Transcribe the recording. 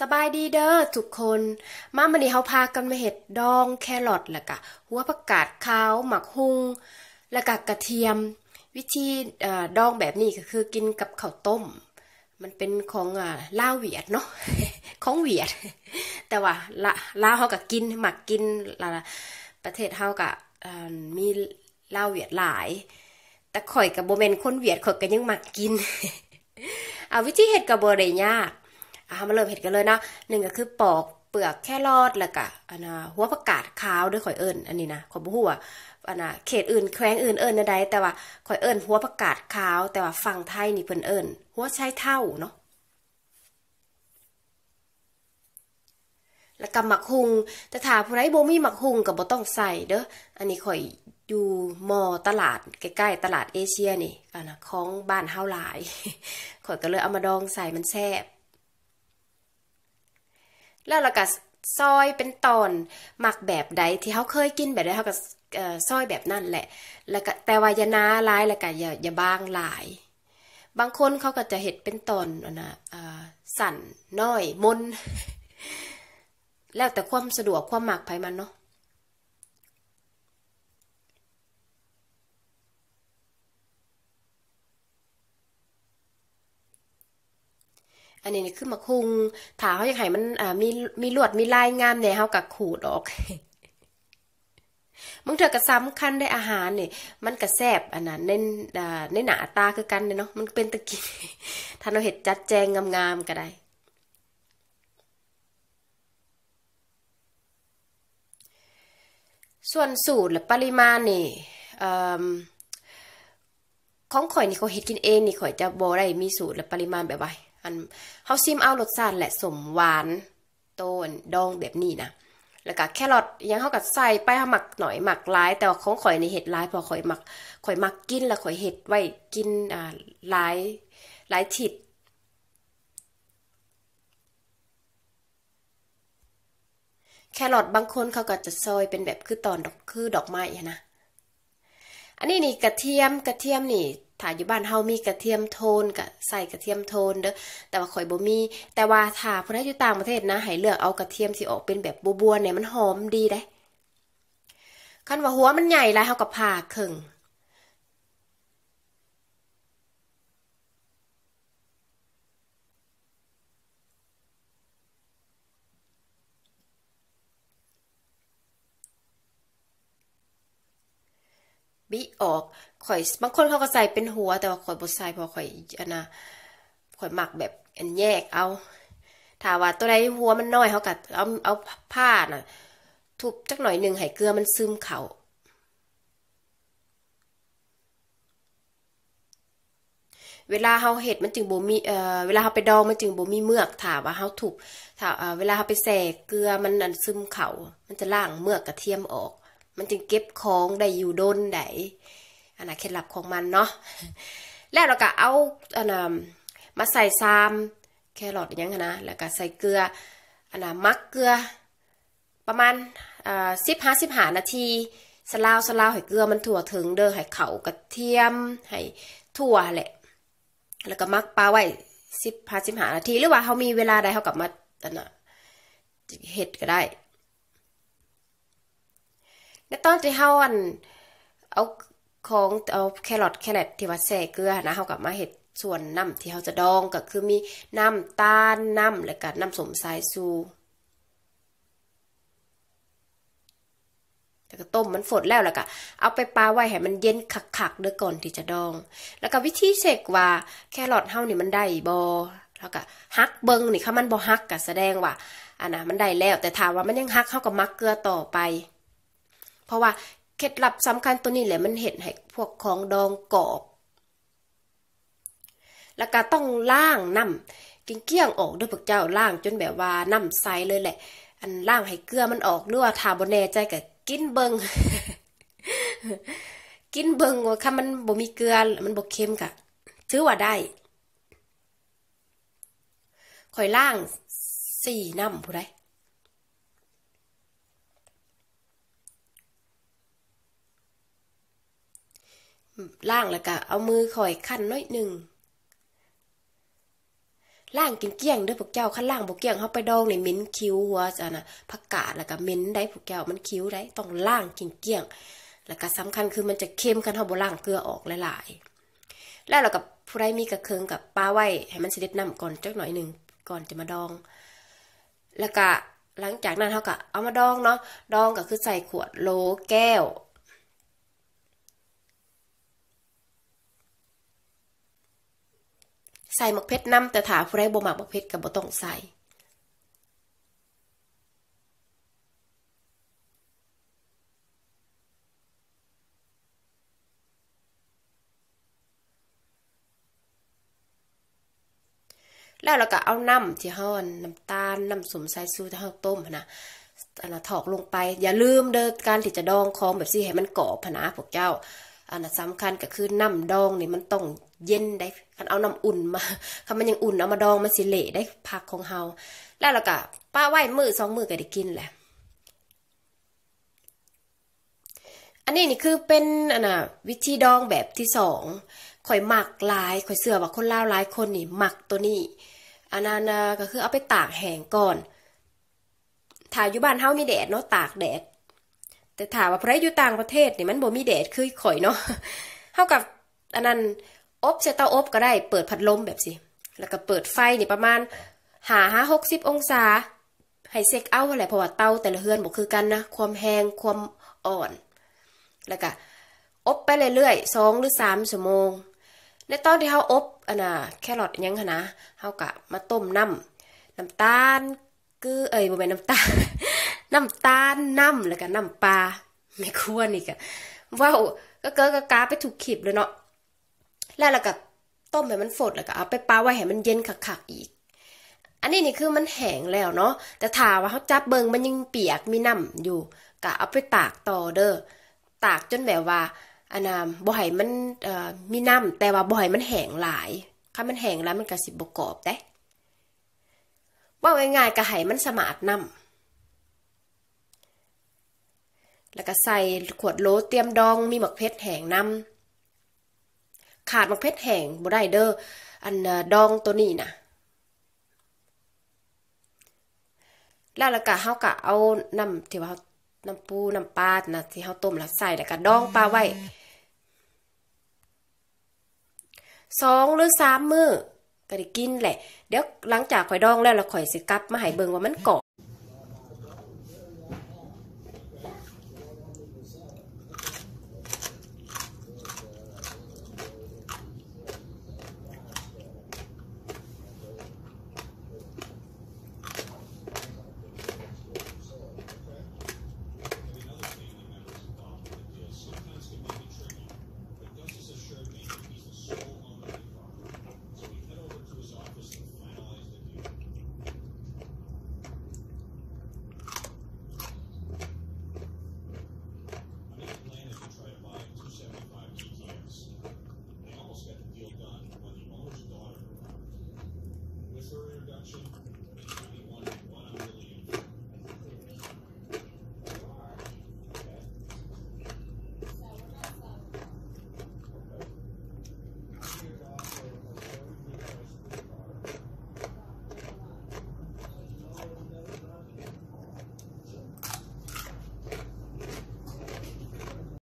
สบายดีเด้อทุกคนมามันนี้เฮาพากันมาเห็ดดองแครอทแล้วกะ หัวผักกาดขาวหมักหุงแล้วกะกระเทียมวิธีดองแบบนี้ก็คือกินกับข้าวต้ม มันเป็นของล่าเวียดเนาะ ของเวียด แต่ว่าลาวเฮาก็กินหมักกินประเทศเฮากะมีลาาเวียดหลาย แต่ข่อยกับโบเมนคนเวียดข่อยก็ยังหมักกินเอาวิธีเห็ดกับโบเรยากอามาเริ่มเห็ดกันเลยนะหนึ่งก็คือปอกเปลือกแค่รอดแล้วก็อันนะหัวประกาศขาวด้วยข่อยเอิญอันนี้นะข่อยบุหู้วอันนะเขตอื่นแขวงอื่นเอิญใดแต่ว่าข่อยเอิญหัวประกาศขาวแต่ว่าฝั่งไทยนี่เพิ่นเอิญหัวใช้เท่าเนาะแล้วก็หมักหุงแต่ถาผู้รโบ่มีหมักหุงกับ่ต้องใส่เด้ออันนี้ข่อยอยู่มอตลาดใกล้ๆตลาดเอเชียนี่อันนะของบ้านเฮาหลายข่อยก็เลยเอามาดองใส่มันแซ่บแล้วเราก็ซอยเป็นตอนหมักแบบใด ที่เขาเคยกินแบบใดเขาก็ซอยแบบนั่นแหละ แล้วก็แต่ว่าอย่าน้าลายแล้วก็อย่าอย่าบางหลาย บางคนเขาก็จะเห็ดเป็นตอนนะสั่นน้อยมน แล้วแต่ความสะดวกความหมักไผมันเนาะอันนี้นี่คือมาคุงถ้าเขาอยากให้มันอ่ามีมีลวดมีลายงามเนี่ยเขาก็ขูดออกมึงเถอะกบซ้ำคันได้อาหารเนี่ยมันกะแซบอันนั้นเน้นอ่าในหนาตาคือกันเนาะมันเป็นตะกินถ้าเราเห็ดจัดแจงงามๆก็ได้ ส่วนสูตรและปริมาณนี่ของข่อยนี่เขาเห็ดกินเองนี่ข่อยจะบอได้มีสูตรและปริมาณแบบไว้อันเฮาซิมเอารสชาติและสมหวานโตนดองแบบนี้นะ แล้วก็แครอทยังเฮาก็ใส่ไปหมักหน่อยหมักหลาย แต่ว่าของข่อยในเห็ดหลายพอข่อยหมักข่อยหมักกินแล้วข่อยเห็ดไว้กินอ่าหลายหลายทิศแครอทบางคนเขาก็จะซอยเป็นแบบคือตอนดอกคือดอกไม้นะอันนี้นี่กระเทียมกระเทียมนี่ถ้าอยู่บ้านเฮา มีกระเทียมโทนกับใส่กระเทียมโทนเด้อแต่ว่าข่อยบ่มี แต่ว่าถ้าผน้ใ่อยู่ต่างประเทศนะให้เลือกเอากระเทียมที่ออกเป็นแบบบัวๆเนี่ย มันหอมดีได้คันว่าหัวมันใหญ่แล้วเฮาก็ผ่าครึ่งบีออกข่อยบางคนเขาก็ใส่เป็นหัว แต่ว่าข่อยบดใส่พอข่อยอันน่ะข่อยหมักแบบอันแยกเอาถ้าว่าตัวใดหัวมันน้อยเขาก็เอาเอาผ้าน่ะทุบจักหน่อยหนึ่งให้เกลือมันซึมเขา่าเวลาเขาเห็ดมันจึงบ่มีเอ่อเวลาเขาไปดองมันจึงบ่มีเมือกถามว่าเขาถูกถาเวลาเขาไปแส่เกลือมันันซึมเขา่ามันจะล่างเมือกกระเทียมออกมันจึงเก็บของได้อยู่ดนได้อันน้นเคล็ดลับของมันเนาะแล้วเราก็เอาอันนั้นมาใส่ซามแครอทอย่างนะแล้วก็ใส่เกลืออันนั้นมักเกลือ ประมาณอ่าสิบห้าสิบห้านาทีสลาวสลาวให้เกลือมันถั่วถึงเด้อให้เขากระเทียม ให้ถั่วแหละ แล้วก็มักปลาไว้สิบห้าสิบห้านาที หรือว่าเขามีเวลาใดเขากลับมาอันนั้นเห็ดก็ได้ในตอนที่เฮาอันเอาของเอาแครอทแครอทที่ว่าแส่เกลือนะเฮากับมาเฮ็ดส่วนน้ำที่เฮาจะดองก็คือมีน้ำตาลน้ำและก็น้ำสมสายซูแล้วก็ต้มมันฝดแล้วแล้วก็ เอาไปปาไว้ให้มันเย็นขักๆเด้อก่อนที่จะดอง แล้วก็วิธี เช็คว่าแครอทเฮานี่มันได้บ่แล้วก็ฮักเบิงนี่ค่ะมันบ่ฮักก็แสดงว่าอันน่ะมันได้แล้ว แต่ถามว่ามันยังฮักเฮาก็มักเกลือต่อไปเพราะว่าเคล็ดลับสำคัญตัวนี้แหละ มันเห็นให้พวกของดองกรอบ แล้วก็ต้องล่างน้ำกินเกี้ยงออกด้วยพวกเจ้าล่างจนแบบว่าน้ำใสเลยแหละ อันล่างให้เกลือมันออกหรือว่าทาบนแน่ใจกับกินเบิง กินเบิงว่าค่ะมันบ่มีเกลือมันบ่เค็มกะถือว่าได้คอยล่างสี่น้ำผู้ใดล่างแล้วก็เอามือข่อยขั้นน้อยหนึ่งล่างกินเกี้ยงด้วยพวกเจ้าขั้นล่างพวกเกี้ยงเขาไปดองในมิ้นคิ้วหัวจ้ะนะผักกาดแล้วก็มิ้นได้พวกเจ้ามันคิ้วได้ต้องล่างกินเกี้ยง แล้วก็สำคัญคือมันจะเค็มกันเขาบ่ล่างเกลือออกหลายๆ แล้วเรากับผู้ใดมีกระเคืองกับปลาไว้ให้มันเสด็จนำก่อนจักหน่อยหนึ่งก่อนจะมาดอง แล้วก็หลังจากนั้นเขาก็เอามาดองเนาะดองก็คือใส่ขวดโลแก้วใส่หมกเพชรนำแต่ถาผู้ใดบ่มักหมกเพชรกับ่ต้องใส่ แล้วเราก็เอาน้ำที่ห่อนน้ำตาล น้ำสมไายซูที่ห้อต้มนะอันถอกลงไป อย่าลืมเดินการที่จะดองคอมแบบซี่ให้มันกรอบนะพวกเจ้าอันสำคัญก็คือน้ำดองนี่มันต้องเย็นได้คันเอาน้ำอุ่นมาคันมันยังอุ่นเอามาดองมันสิเละได้ผักของเฮาแล้วเราก็ป้าไหว้ มือสองมือก็ได้กินแหละอันนี้นี่คือเป็นอันน่ะวิธีดองแบบที่สองข่อยหมักหลายข่อยเสือว่าคนเล่าหลายคนนี่หมักตัวนี้อันนั้นก็คือเอาไปตากแห้งก่อนถ่าอยู่บ้านเฮามีแดดเนาะตากแดดแต่ถามว่าพระอยู่ต่างประเทศนี่มันบ่มีแดดคือข่อยเนาะเท่ากับอันนั้น อบใส่เตาอบก็ได้เปิดพัดลมแบบสิ แล้วก็เปิดไฟนี่ประมาณหาห้าหกสิบองศา ให้เซ็กเอาอะไรเพราะว่าเตาแต่ละเฮือนบอกคือกันนะ ความแหงความอ่อน แล้วก็อบไปเรื่อยๆสองหรือสามชั่วโมง ในตอนที่เขาอบอันน่ะแครอทยังคะนะเขากะมาต้มน้ำน้ำตาลคือเอ้ยบ่แม่นน้ำตาลน้ำตาลน้ำแล้วก็น้ำปลาไม่ควรนี่ก็ว้าวก็เกิดก็กาไปถูกขีบเลยเนาะแล้วแล้วก็ต้มให้มันฝดแล้วก็เอาไปปลาไว้ให้มันเย็นขักๆอีก อันนี้นี่คือมันแห้งแล้วเนาะแต่ถาว่าเขาจับเบิงมันยังเปียกมีน้ำอยู่ก็เอาไปตากต่อเด้อตากจนแบบว่าอันน้มบ่อยมันมีน้ำแต่ว่าบ่อยมันแห้งหลายถ้ามันแห้งแล้วมันก็สิบประกอบแด้ว่าง่ายๆกระห้มันสมาดน้ำแล้วก็ใส่ขวดโหลเตรียมดองมีหมักเพชรแห้งนำ ขาดหมักเพชรแห้งบ่ได้เด้ออันดองตัวนี้นะแล้วแล้วก็เฮาก็เอาน้ำที่ว่าน้ำปูน้ำปลานะที่เฮาต้มแล้วใส่แล้วก็ดองปลาไว้สองหรือสามมื้อก็ได้กินแหละ เดี๋ยวหลังจากข่อยดองแล้วเราข่อยสิกลับ มาให้เบิ่งว่ามันก่อ